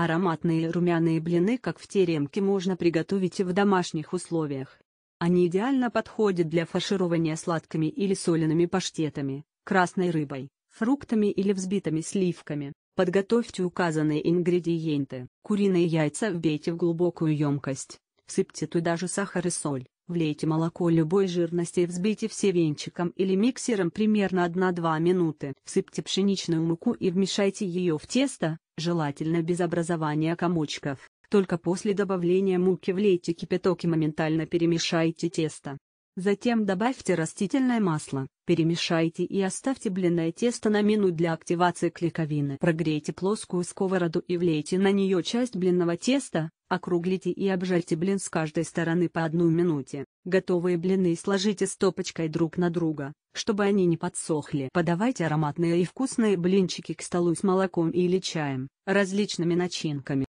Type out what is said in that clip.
Ароматные румяные блины как в теремке можно приготовить и в домашних условиях. Они идеально подходят для фарширования сладкими или солеными паштетами, красной рыбой, фруктами или взбитыми сливками. Подготовьте указанные ингредиенты. Куриные яйца вбейте в глубокую емкость, всыпьте туда же сахар и соль, Влейте молоко любой жирности и взбейте все венчиком или миксером примерно 1-2 минуты. Всыпьте пшеничную муку и вмешайте ее в тесто, желательно без образования комочков. Только после добавления муки влейте кипяток и моментально перемешайте тесто. Затем добавьте растительное масло, перемешайте и оставьте блинное тесто на минут для активации клейковины. Прогрейте плоскую сковороду и влейте на нее часть блинного теста, Округлите и обжарьте блин с каждой стороны по одну минуте. Готовые блины сложите стопочкой друг на друга, чтобы они не подсохли. Подавайте ароматные и вкусные блинчики к столу с молоком или чаем, различными начинками.